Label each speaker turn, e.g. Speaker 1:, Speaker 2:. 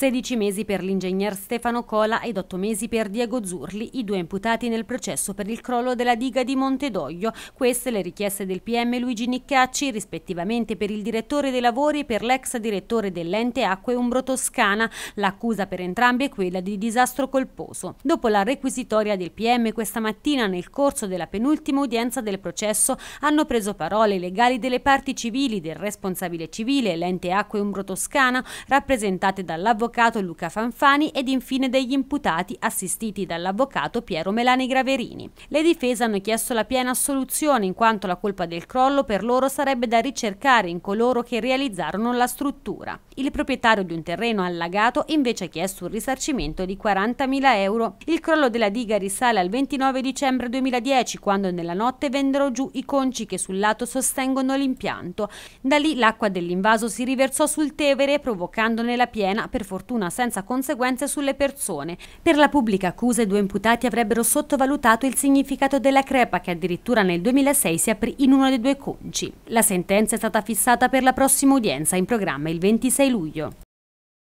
Speaker 1: 16 mesi per l'ingegner Stefano Cola ed 8 mesi per Diego Zurli, i due imputati nel processo per il crollo della diga di Montedoglio. Queste le richieste del PM Luigi Niccacci, rispettivamente per il direttore dei lavori e per l'ex direttore dell'ente Acque Umbro Toscana. L'accusa per entrambi è quella di disastro colposo. Dopo la requisitoria del PM questa mattina, nel corso della penultima udienza del processo, hanno preso parole legali delle parti civili, del responsabile civile, l'ente Acque Umbro Toscana, rappresentate dall'avvocato dell'avvocato Luca Fanfani ed infine degli imputati assistiti dall'avvocato Piero Melani Graverini. Le difese hanno chiesto la piena assoluzione in quanto la colpa del crollo per loro sarebbe da ricercare in coloro che realizzarono la struttura. Il proprietario di un terreno allagato invece ha chiesto un risarcimento di 40.000 euro. Il crollo della diga risale al 29 dicembre 2010 quando nella notte vennero giù i conci che sul lato sostengono l'impianto. Da lì l'acqua dell'invaso si riversò sul Tevere provocandone la piena per fortuna fortuna senza conseguenze sulle persone. Per la pubblica accusa i due imputati avrebbero sottovalutato il significato della crepa che addirittura nel 2006 si aprì in uno dei due conci. La sentenza è stata fissata per la prossima udienza in programma il 26 luglio.